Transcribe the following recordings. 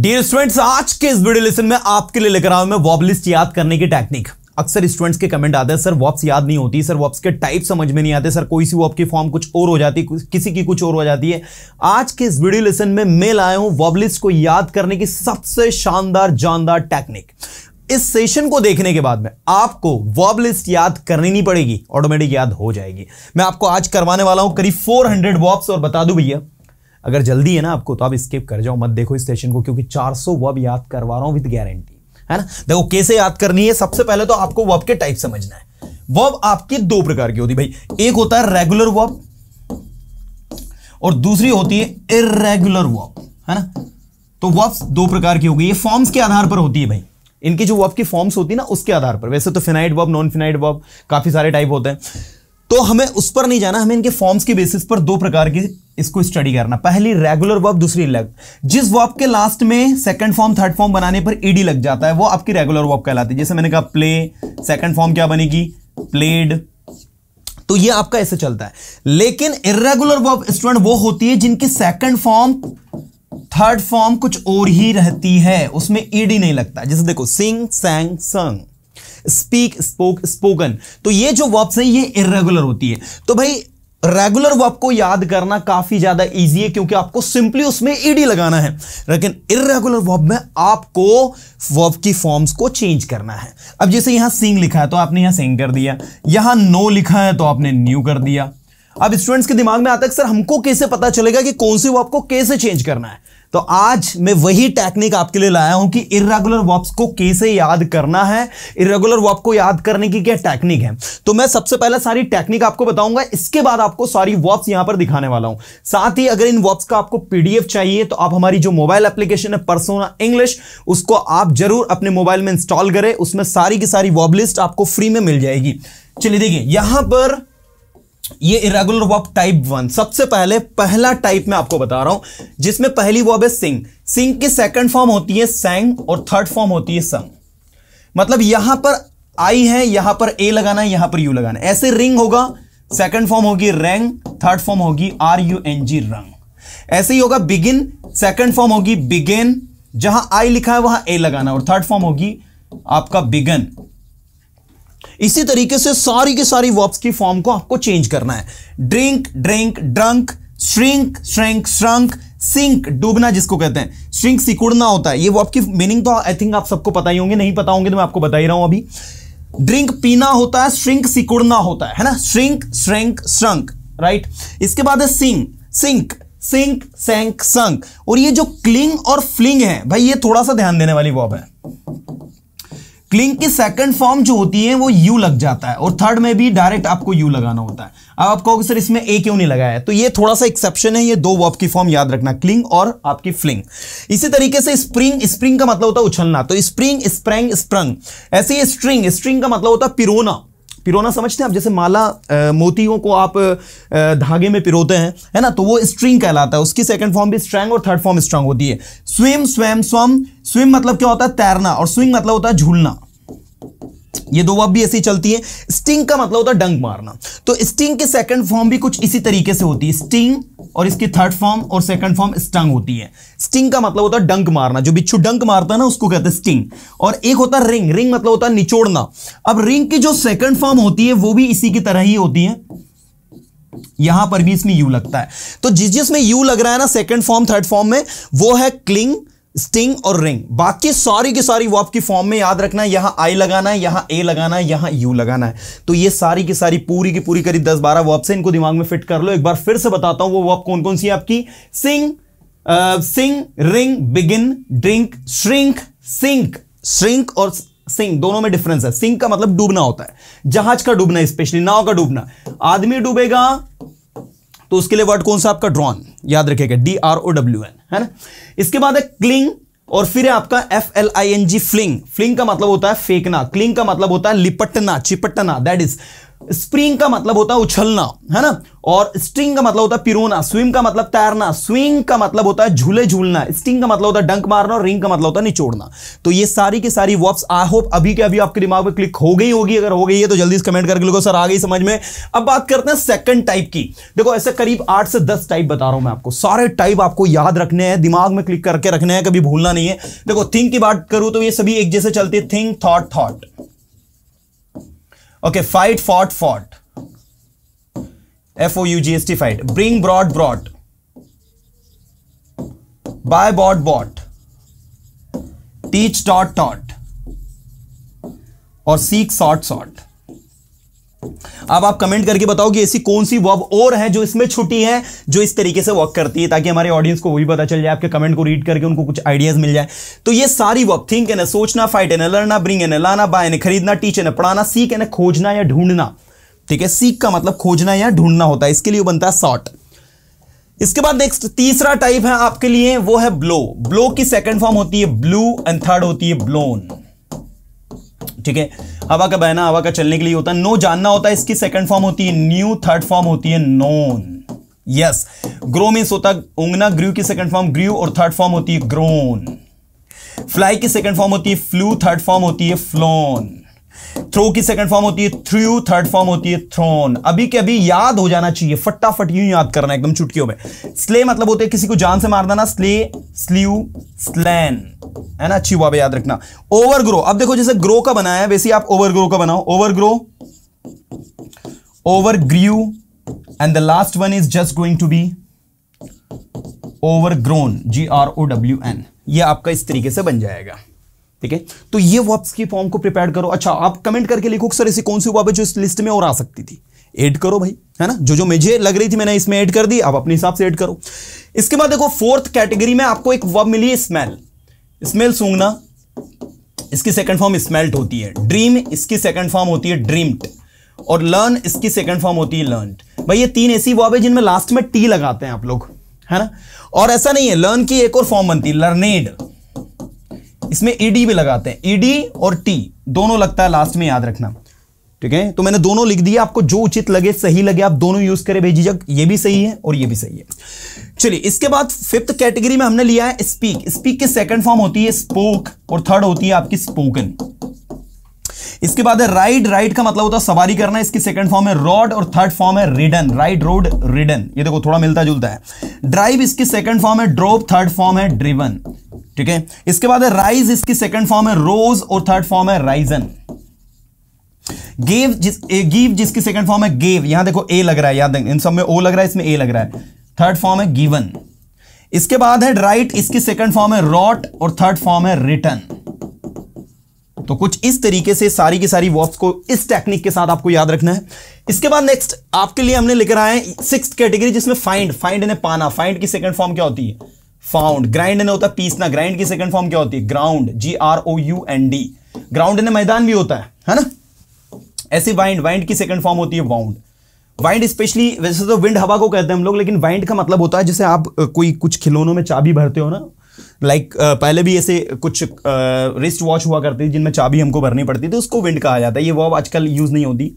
Dear students आज के इस वीडियो लेसन में आपके लिए लेकर आया मैं वॉबलिस्ट याद करने की टेक्निक अक्सर स्टूडेंट्स के कमेंट आते हैं सर वॉप्स याद नहीं होती सर वॉप्स के टाइप समझ में नहीं आते सर कोई सी वॉप की फॉर्म कुछ और हो जाती है किसी की कुछ और हो जाती है आज के इस वीडियो लेसन में मैं लाया हूं वॉबलिस्ट को याद करने की सबसे शानदार जानदार टेक्निक इस सेशन को देखने के बाद में आपको वॉब लिस्ट याद करनी नहीं पड़ेगी ऑटोमेटिक याद हो जाएगी मैं आपको आज करवाने वाला हूं करीब 400 हंड्रेड और बता दूं भैया अगर जल्दी है ना आपको तो आप स्किप कर जाओ मत देखो इस सेशन को क्योंकि 400 वब याद करवा रहा हूं विद गारंटी है ना देखो कैसे याद करनी है सबसे पहले तो आपको वब के टाइप समझना है वब आपकी दो प्रकार की होती है भाई एक होता है रेगुलर वब और दूसरी होती है इरेगुलर वब है ना तो वब दो प्रकार की होगी ये फॉर्म्स के आधार पर होती है भाई इनकी जो वब की फॉर्म्स होती है ना उसके आधार पर वैसे तो finite verb non finite verb काफी सारे टाइप होते हैं तो हमें उस पर नहीं जाना हमें इनके फॉर्म्स के बेसिस पर दो प्रकार की इसको स्टडी करना पहली रेगुलर वर्ब दूसरी लग जिस वर्ब के लास्ट में सेकंड फॉर्म थर्ड फॉर्म बनाने पर ईडी लग जाता है वो आपकी रेगुलर वर्ब कहलाती है जैसे मैंने कहा प्ले सेकंड फॉर्म क्या बनेगी प्लेड तो ये आपका ऐसे चलता है लेकिन इरेगुलर वर्ब स्टूडेंट वो होती है जिनकी सेकंड फॉर्म थर्ड फॉर्म कुछ और ही रहती है उसमें ईडी नहीं लगता जैसे देखो सिंग सैंग संग स्पीक स्पोक स्पोकन तो ये जो वर्ब्स हैं ये इरेगुलर होती है तो भाई रेगुलर वर्ब को याद करना काफी ज्यादा इजी है क्योंकि आपको सिंपली उसमें ईडी लगाना है लेकिन इरेगुलर वर्ब में आपको वर्ब की फॉर्म्स को चेंज करना है अब जैसे यहां सिंग लिखा है तो आपने यहां सिंग कर दिया यहां नो लिखा है तो आपने न्यू कर दिया अब स्टूडेंट्स के दिमाग में आता है सर हमको कैसे पता चलेगा कि कौन सी वर्ब को कैसे चेंज करना है तो आज मैं वही टेक्निक आपके लिए लाया हूं कि इरेगुलर वर्ब्स को कैसे याद करना है इरेगुलर वर्ब को याद करने की क्या टेक्निक है तो मैं सबसे पहले सारी टेक्निक आपको बताऊंगा इसके बाद आपको सारी वर्ब्स यहां पर दिखाने वाला हूं साथ ही अगर इन वर्ब्स का आपको पीडीएफ चाहिए तो आप हमारी जो मोबाइल एप्लीकेशन है परसोना इंग्लिश उसको आप जरूर अपने मोबाइल में इंस्टॉल करें उसमें सारी की सारी वर्ब लिस्ट आपको फ्री में मिल जाएगी चलिए देखिए यहां पर ये इरेगुलर वर्ब टाइप वन सबसे पहले पहला टाइप मैं आपको बता रहा हूं जिसमें पहली वर्ब है सिंग सिंग की सेकंड फॉर्म होती है सैंग और थर्ड फॉर्म होती है संग मतलब यहां पर आई है यहां पर ए लगाना है यहां पर यू लगाना है ऐसे रिंग होगा सेकंड फॉर्म होगी रैंग थर्ड फॉर्म होगी R U N G rung ऐसे ही होगा बिगिन सेकंड फॉर्म होगी बिगेन जहां आई लिखा है वहां ए लगाना और थर्ड फॉर्म होगी आपका बिगन इसी तरीके से सारी के सारी वर्ब्स की फॉर्म को आपको चेंज करना है drink drink drunk shrink shrunk shrunk sink डूबना जिसको कहते हैं श्रिंक सिकुड़ना होता है ये वर्ब की मीनिंग तो आई थिंक आप सबको पता ही होंगे नहीं पता होंगे तो मैं आपको बता ही रहा हूं अभी ड्रिंक पीना होता है श्रिंक सिकुड़ना होता है है ना श्रिंक श्रेंक श्रंक राइट इसके बाद है सिंग सिंक सिंक सैंक संक और ये जो क्लिंग और फ्लिंग है भाई ये थोड़ा सा ध्यान देने वाली वर्ब है क्लिंग की सेकंड फॉर्म जो होती है वो यू लग जाता है और थर्ड में भी डायरेक्ट आपको यू लगाना होता है अब आप कहोगे सर इसमें ए क्यों नहीं लगाया है तो ये थोड़ा सा एक्सेप्शन है ये दो वर्ब की फॉर्म याद रखना क्लिंग और आपकी फ्लिंग इसी तरीके से स्प्रिंग स्प्रिंग का मतलब होता है उछलना तो स्प्रिंग स्प्रैंग स्प्रंग ऐसे ही स्ट्रिंग स्ट्रिंग का मतलब होता है पिरोना पिरोना समझते हैं आप जैसे माला आ, मोतियों को आप धागे में पिरोते हैं है ना तो वो स्ट्रिंग कहलाता है उसकी सेकंड फॉर्म भी स्ट्रैंग और थर्ड फॉर्म स्ट्रांग होती है स्विम स्वयं स्वम स्विम मतलब क्या होता है तैरना और स्विंग मतलब होता है झूलना ये दो वर्ब भी ऐसी चलती है स्टिंग का मतलब होता है डंक मारना तो स्टिंग के सेकंड फॉर्म भी कुछ इसी तरीके से होती है स्टिंग और इसकी थर्ड फॉर्म और सेकंड फॉर्म स्टंग होती है स्टिंग का मतलब होता है डंक मारना जो बिच्छू डंक मारता है ना उसको कहते हैं स्टिंग और एक होता है रिंग रिंग मतलब होता है निचोड़ना अब रिंग की जो सेकंड फॉर्म होती है वो भी इसी की तरह ही होती है यहां पर भी इसमें यू लगता है तो जिस जिसमें यू लग रहा है ना सेकंड फॉर्म थर्ड फॉर्म में वो है क्लिंग स्टिंग और रिंग बाकी सारी की सारी वो की फॉर्म में याद रखना है यहां आई लगाना है यहां ए लगाना है यहां यू लगाना है तो ये सारी की सारी पूरी की पूरी करीब दस बारह वर्ब से इनको दिमाग में फिट कर लो एक बार फिर से बताता हूं वो वॉप कौन कौन सी है आपकी sing sing ring begin drink shrink sink shrink और सिंक दोनों में डिफरेंस है सिंक का मतलब डूबना होता है जहाज का डूबना स्पेशली नाव का डूबना आदमी डूबेगा तो उसके लिए वर्ड कौन सा आपका ड्रॉन याद रखेगा D R O W N है ना इसके बाद है क्लिंग और फिर है आपका F L I N G fling fling का मतलब होता है फेंकना क्लिंग का मतलब होता है लिपटना चिपटना दैट इज स्प्रिंग का मतलब होता है उछलना है ना और स्ट्रिंग का मतलब होता है पिरोना स्विम का मतलब तैरना स्विंग का मतलब होता है झूले झूलना स्टिंग का मतलब होता है डंक मारना और रिंग का मतलब होता है निचोड़ना तो ये सारी की सारी वर्ब्स आई होप अभी के अभी आपके दिमाग में क्लिक हो गई होगी अगर हो गई है तो जल्दी कमेंट करके लिखो सर आ गई समझ में अब बात करते हैं सेकंड टाइप की देखो ऐसे करीब आठ से दस टाइप बता रहा हूं मैं आपको सारे टाइप आपको याद रखने हैं दिमाग में क्लिक करके रखने हैं कभी भूलना नहीं है देखो थिंक की बात करूं तो ये सभी एक जैसे चलती है think thought thought okay fight fought fought f o u g s t fight bring brought brought buy bought bought teach taught taught और सीख सॉट सॉट अब आप कमेंट करके बताओ कि ऐसी कौन सी वर्ब और है जो इसमें छुट्टी है जो इस तरीके से वर्क करती है ताकि हमारे ऑडियंस को वही पता चल जाए आपके कमेंट को रीड करके उनको कुछ आइडियाज मिल जाए तो ये सारी वर्ब थिंक एन सोचना फाइट एन लड़ना ब्रिंग एन लाना बाय खरीदना टीच एन पढ़ाना सीख एन खोजना या ढूंढना ठीक है सीख का मतलब खोजना या ढूंढना होता है इसके लिए बनता है सॉर्ट इसके बाद नेक्स्ट तीसरा टाइप है आपके लिए वो है ब्लो ब्लो की सेकंड फॉर्म होती है ब्लू एंड थर्ड होती है ब्लोन ठीक है हवा का बहना हवा का चलने के लिए होता है नो जानना होता है इसकी सेकंड फॉर्म होती है न्यू थर्ड फॉर्म होती है नोन यस ग्रो मीन्स होता उंगना ग्रू की सेकंड फॉर्म ग्रू और थर्ड फॉर्म होती है ग्रोन फ्लाई की सेकंड फॉर्म होती है फ्लू थर्ड फॉर्म होती है फ्लोन थ्रो की सेकंड फॉर्म होती है थ्रू थर्ड फॉर्म होती है थ्रोन अभी के अभी याद हो जाना चाहिए फटाफट यूं याद करना एकदम चुटकियों में स्ले मतलब होते हैं किसी को जान से मार देना स्ले स्ल्यू स्लैन है ना अच्छी हुआ याद रखना ओवरग्रो अब देखो जैसे ग्रो का बनाया है वैसे आप ओवरग्रो का बनाओ overgrow and the last one is just going to be overgrown G R O W N ये आपका इस तरीके से बन जाएगा ठीक है तो ये वर्ब्स की फॉर्म को प्रिपेयर करो अच्छा आप कमेंट करके लिखो सर ऐसी कौन सी वर्ब है जो इस लिस्ट में और आ सकती थी ऐड करो भाई है ना जो जो मुझे लग रही थी मैंने इसमें ऐड कर दी आप अपने हिसाब से ऐड करो इसके बाद देखो फोर्थ कैटेगरी में आपको एक वर्ब मिली है स्मेल स्मेल सूंघना इसकी सेकंड फॉर्म स्मेल्ट होती है ड्रीम इसकी सेकंड फॉर्म होती है ड्रीम्ड और लर्न इसकी सेकंड फॉर्म होती है लर्न भाई ये तीन ऐसी वर्ब है जिनमें लास्ट में टी लगाते हैं आप लोग है ना और ऐसा नहीं है लर्न की एक और फॉर्म बनती है लर्नेड इसमें ईडी भी लगाते हैं ईडी और टी दोनों लगता है लास्ट में याद रखना ठीक है तो मैंने दोनों लिख दिया आपको जो उचित लगे सही लगे आप दोनों यूज करें भेजी जग ये भी सही है और ये भी सही है चलिए इसके बाद फिफ्थ कैटेगरी में हमने लिया है स्पीक स्पीक के सेकंड फॉर्म होती है स्पोक और थर्ड होती है आपकी स्पोकन इसके बाद है राइड राइड का मतलब होता है सवारी करना इसकी सेकंड फॉर्म है रॉड और थर्ड फॉर्म है रिडन राइड रोड रिडन ये देखो थोड़ा मिलता जुलता है ड्राइव इसकी सेकंड फॉर्म है ड्रॉप थर्ड फॉर्म है ड्रिवन ठीक है इसके बाद है राइज इसकी सेकंड फॉर्म है रोज और थर्ड फॉर्म है राइजन गेव जिस गिव जिसकी सेकंड फॉर्म है गेव यहां देखो ए लग रहा है याद इन सब में ओ लग रहा है इसमें ए लग रहा है थर्ड फॉर्म है गिवन इसके बाद है राइट इसकी सेकंड फॉर्म है रॉट और थर्ड फॉर्म है रिटर्न तो कुछ इस तरीके से सारी की सारी वर्ब्स को इस टेक्निक के साथ आपको याद रखना है इसके बाद नेक्स्ट आपके लिए हमने लेकर आए सिक्स कैटेगरी जिसमें फाइंड फाइंड ने पाना फाइंड की सेकंड फॉर्म क्या होती है फाउंड ग्राइंड ने होता है पीसना ग्राइंड की सेकंड फॉर्म क्या होती है ground G R O U N D ground ने मैदान भी होता है है ना ऐसे वाइंड वाइंड की सेकंड फॉर्म होती है वाउंड वाइंड स्पेशली वैसे तो विंड हवा को कहते हैं हम लोग लेकिन वाइंड का मतलब होता है जैसे आप कोई कुछ खिलौनों में चाबी भरते हो ना लाइक like, uh, पहले भी ऐसे कुछ uh, रिस्ट वॉच हुआ करती थी जिनमें चाबी हमको भरनी पड़ती थी तो उसको विंड कहा जाता है ये वर्ब आजकल यूज नहीं होती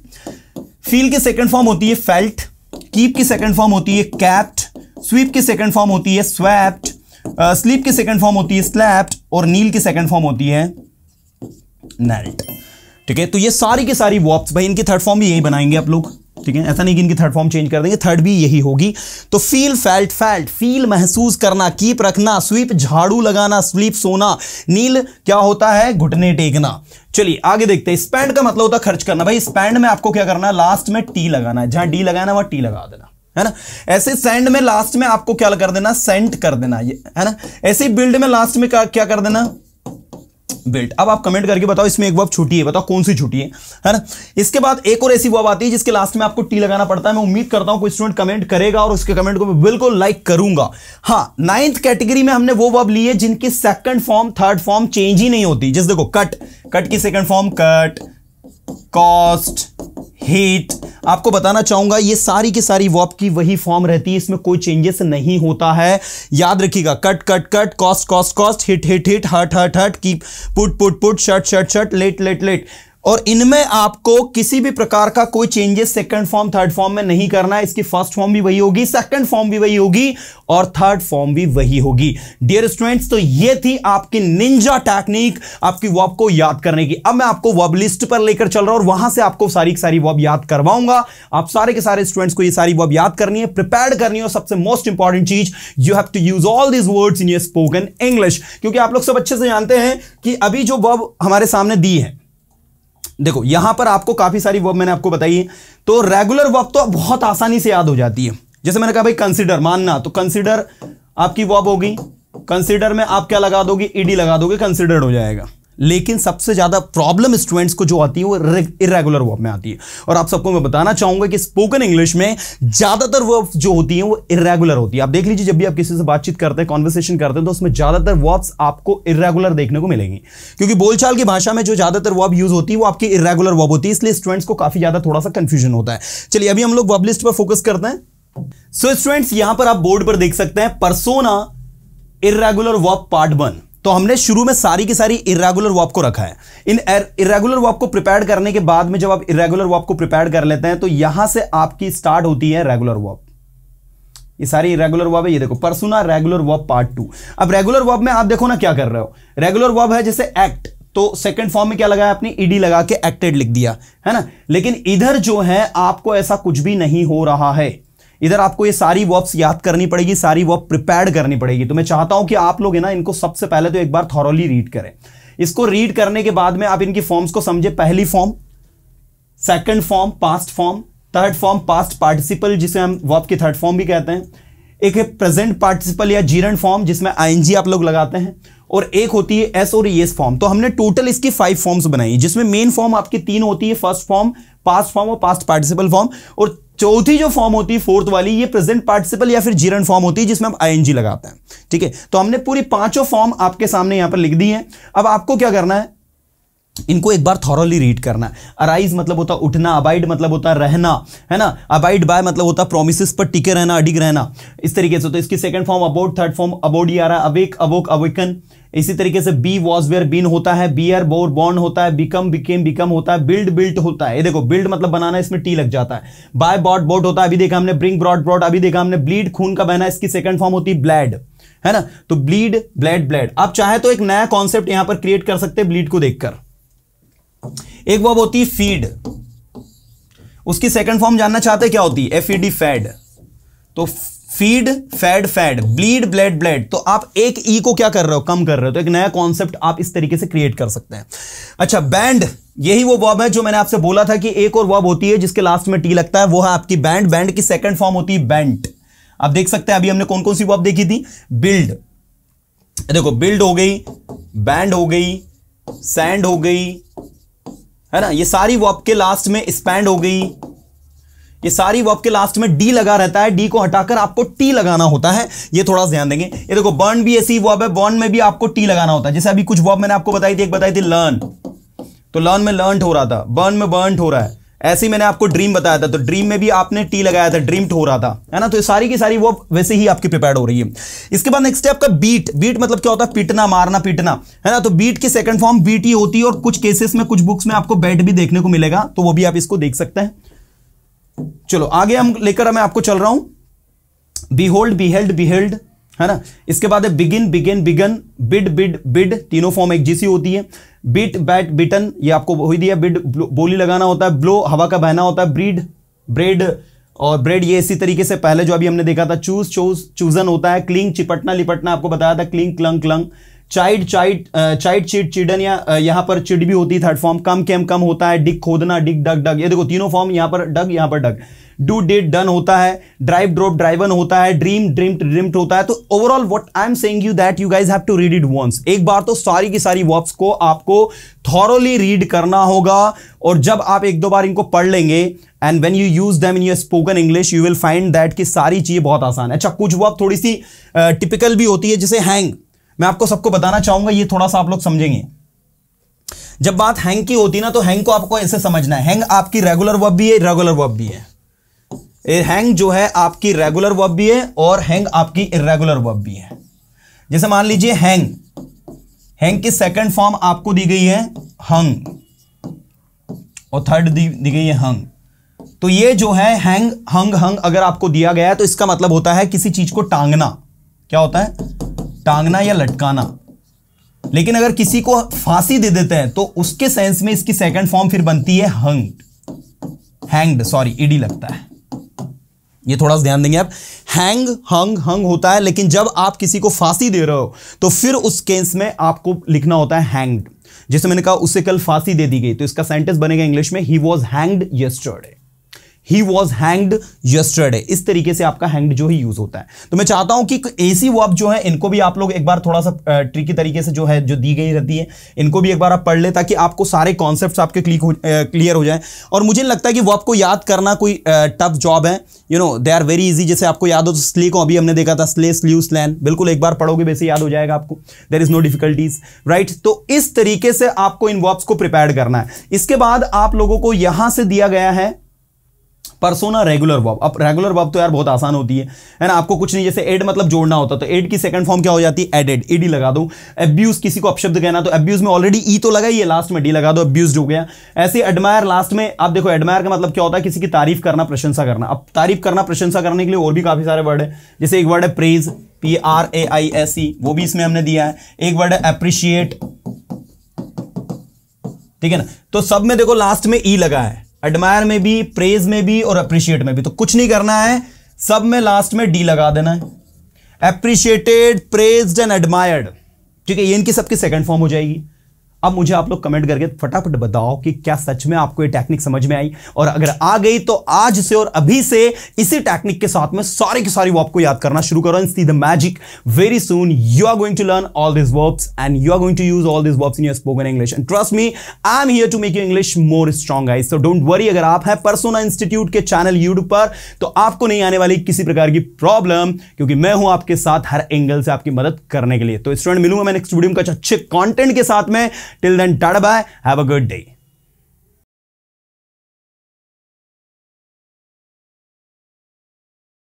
फील की सेकंड फॉर्म होती है फेल्ट कीप की सेकंड फॉर्म होती है कैप्ट स्वीप की सेकंड फॉर्म होती है स्वैप्ट स्लीप uh, की सेकंड फॉर्म होती है स्लैप्ड और नील की सेकंड फॉर्म होती है नेल्ट ठीक है तो ये सारी की सारी वॉप्स भाई इनकी थर्ड फॉर्म भी यही बनाएंगे आप लोग ठीक है ऐसा नहीं कि इनकी थर्ड फॉर्म चेंज कर देंगे थर्ड भी यही होगी तो फील फेल्ट फेल्ट फील महसूस करना कीप रखना स्वीप झाड़ू लगाना स्लीप सोना नील क्या होता है घुटने टेकना चलिए आगे देखते हैं स्पैंड का मतलब होता है खर्च करना भाई स्पैंड में आपको क्या करना है लास्ट में टी लगाना है जहां डी लगाना वहां टी लगा देना है ना ऐसे सेंड में लास्ट में आपको क्या कर देना सेंट कर देना ये है ना ऐसे बिल्ड में लास्ट में क्या, क्या कर देना बिल्ट अब आप कमेंट करके बताओ इसमें एक वर्ब छुट्टी है बताओ कौन सी छुट्टी है है ना इसके बाद एक और ऐसी वर्ब आती है जिसके लास्ट में आपको टी लगाना पड़ता है मैं उम्मीद करता हूं कोई स्टूडेंट कमेंट करेगा और उसके कमेंट को मैं बिल्कुल लाइक करूंगा हाँ नाइन्थ कैटेगरी में हमने वो वर्ब ली है जिनकी second form third form change ही नहीं होती जिस देखो कट कट की second form cut cost hit आपको बताना चाहूंगा ये सारी की सारी वॉप की वही फॉर्म रहती है इसमें कोई चेंजेस नहीं होता है याद रखिएगा cut cut cut cost cost cost hit hit hit hurt hurt hurt keep put put put shut shut shut let let let और इनमें आपको किसी भी प्रकार का कोई changes second form third form में नहीं करना है इसकी फर्स्ट फॉर्म भी वही होगी सेकंड फॉर्म भी वही होगी और थर्ड फॉर्म भी वही होगी डियर स्टूडेंट्स तो ये थी आपकी निंजा टेक्निक आपकी वॉब को याद करने की अब मैं आपको वॉब लिस्ट पर लेकर चल रहा हूं और वहां से आपको सारी की सारी वॉब याद करवाऊंगा आप सारे के सारे स्टूडेंट्स को ये सारी वॉब याद करनी है प्रिपेयर करनी है और सबसे मोस्ट इंपॉर्टेंट चीज you have to use all this words in your spoken English क्योंकि आप लोग सब अच्छे से जानते हैं कि अभी जो वॉब हमारे सामने दी है देखो यहां पर आपको काफी सारी वर्ब मैंने आपको बताई है तो रेगुलर वर्ब तो बहुत आसानी से याद हो जाती है जैसे मैंने कहा भाई कंसिडर मानना तो कंसिडर आपकी वर्ब होगी कंसिडर में आप क्या लगा दोगे ईडी लगा दोगे कंसिडर्ड हो जाएगा लेकिन सबसे ज़्यादा प्रॉब्लम स्टूडेंट्स को जो आती है वो इरेगुलर वर्ब में आती है और आप सबको मैं बताना चाहूंगा कि स्पोकन इंग्लिश में ज़्यादातर वर्ब जो होती हैं वो इरेगुलर होती है आप देख लीजिए जब भी आप किसी से बातचीत करते हैं कॉन्वर्सेशन करते हैं तो उसमें ज़्यादातर वर्ब्स आपको इरेगुलर देखने को मिलेंगी क्योंकि बोलचाल की भाषा में जो ज़्यादातर वर्ब यूज़ होती है वो आपकी इरेगुलर वर्ब होती है इसलिए स्टूडेंट्स को काफ़ी ज़्यादा थोड़ा सा कंफ्यूजन होता है चलिए अभी हम लोग वर्ब लिस्ट पर फोकस करते हैं सो स्टूडेंट्स यहां पर आप बोर्ड पर देख सकते हैं Persona irregular verb part one तो हमने शुरू में सारी की सारी इरेगुलर वॉप को रखा है इन इरेगुलर वॉप को प्रिपेयर करने के बाद में जब आप इरेगुलर वॉप को प्रिपेयर कर लेते हैं तो यहां से आपकी स्टार्ट होती है रेगुलर वॉप ये सारी इरेगुलर वॉब है ये देखो Persona regular verb part two अब रेगुलर वॉब में आप देखो ना क्या कर रहे हो रेगुलर वॉब है जैसे एक्ट तो सेकंड फॉर्म में क्या लगाया आपने ईडी लगा के एक्टेड लिख दिया है ना लेकिन इधर जो है आपको ऐसा कुछ भी नहीं हो रहा है इधर आपको ये सारी वर्ब्स याद करनी पड़ेगी सारी वर्ब प्रिपेयर करनी पड़ेगी तो मैं चाहता हूं कि आप लोग है ना इनको सबसे पहले तो एक बार थॉरली रीड करें इसको रीड करने के बाद में आप इनकी फॉर्म्स को समझे पहली form second form past form third form past participle जिसे हम वर्ब की थर्ड फॉर्म भी कहते हैं एक है प्रेजेंट पार्टिसिपल या जीरण फॉर्म जिसमें आईएनजी आप लोग लगाते हैं और एक होती है एस और ये फॉर्म तो हमने टोटल इसकी फाइव फॉर्म्स बनाई जिसमें मेन फॉर्म आपकी तीन होती है फर्स्ट फॉर्म पास्ट फॉर्म और पास्ट पार्टिसिपल फॉर्म और चौथी जो फॉर्म होती है फोर्थ वाली ये प्रेजेंट पार्टिसिपल या फिर जीरन फॉर्म होती है जिसमें हम आईएनजी लगाते हैं ठीक है तो हमने पूरी पांचों फॉर्म आपके सामने यहां पर लिख दी है अब आपको क्या करना है इनको एक बार थॉरली रीड करना अराइज मतलब होता उठना अबाइड मतलब होता रहना है ना अबाइड बाय मतलब होता प्रोमिस पर टिके रहना अडिग रहना इस तरीके से तो इसकी second form abode third form abode ही आ रहा अवेक अवोक अवेकन इसी तरीके से बी वॉज वेयर बीन होता है बियर बोर बॉन्ड होता है बिकम बिकेम बिकम होता है बिल्ड बिल्ट होता है ये देखो बिल्ड मतलब बनाना इसमें टी लग जाता है बाय बॉट बोट होता है अभी देखा हमने ब्रिंग ब्रॉड ब्रॉड अभी देखा हमने ब्लीड खून का बहना इसकी सेकंड फॉर्म होती है ब्लैड है ना तो ब्लीड ब्लैड ब्लैड आप चाहे तो एक नया कॉन्सेप्ट यहां पर क्रिएट कर सकते हैं ब्लीड को देखकर एक वर्ब होती है फीड उसकी सेकंड फॉर्म जानना चाहते क्या होती है एफ ई डी फैड तो feed fed fed bleed bled bled तो आप एक ई e को क्या कर रहे हो कम कर रहे हो तो एक नया कॉन्सेप्ट आप इस तरीके से क्रिएट कर सकते हैं अच्छा बैंड यही वो वर्ब है जो मैंने आपसे बोला था कि एक और वर्ब होती है जिसके लास्ट में टी लगता है वो है आपकी बैंड बैंड की सेकंड फॉर्म होती है बैंट आप देख सकते हैं अभी हमने कौन कौन सी वर्ब देखी थी बिल्ड देखो बिल्ड हो गई बैंड हो गई सैंड हो गई है ना ये सारी वर्ब के लास्ट में स्पैंड हो गई ये सारी वर्ब के लास्ट में डी लगा रहता है डी को हटाकर आपको टी लगाना होता है ये थोड़ा ध्यान देंगे ये देखो बर्न भी ऐसी वर्ब है बर्न में भी आपको टी लगाना होता है जैसे अभी कुछ वर्ब मैंने आपको बताई थी एक बताई थी लर्न तो लर्न में लर्न हो रहा था बर्न में बर्न हो रहा है ऐसे ही मैंने आपको ड्रीम बताया था तो ड्रीम में भी आपने टी लगाया था ड्रीम हो रहा था है ना तो सारी की सारी वो वैसे ही आपकी प्रिपेयर हो रही है इसके बाद नेक्स्ट है आपका बीट बीट मतलब क्या होता है पिटना मारना पिटना है ना तो बीट की सेकंड फॉर्म बीट ही होती है और कुछ केसेस में कुछ बुक्स में आपको बैट भी देखने को मिलेगा तो वो भी आप इसको देख सकते हैं चलो आगे हम लेकर मैं आपको चल रहा हूं behold beheld beheld है ना इसके बाद है begin begin began bid bid bid तीनों फॉर्म एक जीसी होती है बिट बैट बिटन ये आपको वही दिया बिड बोली लगाना होता है ब्लो हवा का बहना होता है ब्रीड ब्रेड और ब्रेड ये इसी तरीके से पहले जो अभी हमने देखा था चूज चूज चूजन होता है क्लिंग चिपटना लिपटना आपको बताया था cling clung clung chide chide chide chid chidden या यहां पर चिड भी होती है third form come came come होता है डिग खोदना डिग डग डग ये देखो तीनों फॉर्म यहां पर डग यहां पर डग डू डिड डन होता है ड्राइव ड्रॉप ड्राइवन होता है ड्रीम ड्रीम ड्रिम्ट होता है तो overall what I am saying you that you guys have to read it once एक बार तो सारी की सारी वर्ब्स को आपको थॉरली रीड करना होगा और जब आप एक दो बार इनको पढ़ लेंगे and when you use them in your spoken English you will find that कि सारी चीजें बहुत आसान है अच्छा कुछ वर्ब थोड़ी सी टिपिकल uh, भी होती है जैसे हैंग मैं आपको सबको बताना चाहूंगा ये थोड़ा सा आप लोग समझेंगे जब बात हैंग की होती ना तो हैंग को आपको ऐसे समझना है हैंग आपकी रेगुलर वर्ब भी है रेगुलर वर्ब भी है हैंग जो है आपकी रेगुलर वर्ब भी है और हैंग आपकी इरेगुलर वर्ब भी है जैसे मान लीजिए हैंग हैंग की सेकंड फॉर्म आपको दी गई है हंग और थर्ड दी, दी गई है हंग तो ये जो है हैंग हंग हंग अगर आपको दिया गया है तो इसका मतलब होता है किसी चीज को टांगना क्या होता है टांगना या लटकाना लेकिन अगर किसी को फांसी दे देते हैं तो उसके सेंस में इसकी सेकंड फॉर्म फिर बनती है हंग हैंग्ड सॉरी ईडी लगता है ये थोड़ा सा ध्यान देंगे आप हैंग हंग हंग होता है लेकिन जब आप किसी को फांसी दे रहे हो तो फिर उस केस में आपको लिखना होता है हैंग्ड जैसे मैंने कहा उसे कल फांसी दे दी गई तो इसका सेंटेंस बनेगा इंग्लिश में he was hanged yesterday he was hanged yesterday इस तरीके से आपका हैंग्ड जो है यूज होता है तो मैं चाहता हूं कि ऐसी वर्ब जो है इनको भी आप लोग एक बार थोड़ा सा ट्रिकी तरीके से जो है जो दी गई रहती है इनको भी एक बार आप पढ़ ले ताकि आपको सारे कॉन्सेप्ट आपके क्लिक हो क्लियर हो जाए और मुझे लगता है कि वर्ब को याद करना कोई टफ जॉब है you know they are very easy जैसे आपको याद हो तो स्ले को अभी हमने देखा था स्ले स्ल्यू स्लैन बिल्कुल एक बार पढ़ोगे वैसे याद हो जाएगा आपको there is no difficulties right तो इस तरीके से आपको इन वर्ब्स को प्रिपेयर करना है इसके बाद आप लोगों को यहां से दिया गया है परसोना रेगुलर वर्ब अब रेगुलर वर्ब तो यार बहुत आसान होती है है ना आपको कुछ नहीं जैसे एड मतलब जोड़ना होता तो एड की सेकंड फॉर्म क्या हो जाती है एडेड ईडी लगा दो एब्यूज किसी को अपशब्द कहना तो एब्यूज में ऑलरेडी ई e तो लगा ही है लास्ट में डी लगा दो अब्यूज हो गया ऐसे एडमायर लास्ट में आप देखो एडमायर का मतलब क्या होता है किसी की तारीफ करना प्रशंसा करना अब तारीफ करना प्रशंसा करने के लिए और भी काफी सारे वर्ड है जैसे एक वर्ड है praise P R A I S E वो भी इसमें हमने दिया है एक वर्ड है अप्रिशिएट ठीक है ना तो सब में देखो लास्ट में ई e लगा है एडमायर में भी प्रेज में भी और अप्रिशिएट में भी तो कुछ नहीं करना है सब में लास्ट में डी लगा देना है अप्रिशिएटेड प्रेज एंड एडमायर्ड ठीक है ये इनकी सबकी सेकंड फॉर्म हो जाएगी अब मुझे आप लोग कमेंट करके फटाफट बताओ कि क्या सच में आपको ये टेक्निक समझ में आई और अगर आ गई तो आज से और अभी से इसी टेक्निक के साथ में सारे के सारे वर्ब को याद करना शुरू करो see the magic very soon you are going to learn all this verbs and you are going to use all this verbs in your spoken English and trust me I am here to make you English more strong also don't worry अगर आप है Persona institute के channel YouTube पर तो आपको नहीं आने वाली किसी प्रकार की प्रॉब्लम क्योंकि मैं हूं आपके साथ हर एंगल से आपकी मदद करने के लिए तो स्टूडेंट मिलूंगा मैं नेक्स्ट वीडियो में कुछ अच्छे कॉन्टेंट के साथ में Till then, tada bye. Have a good day.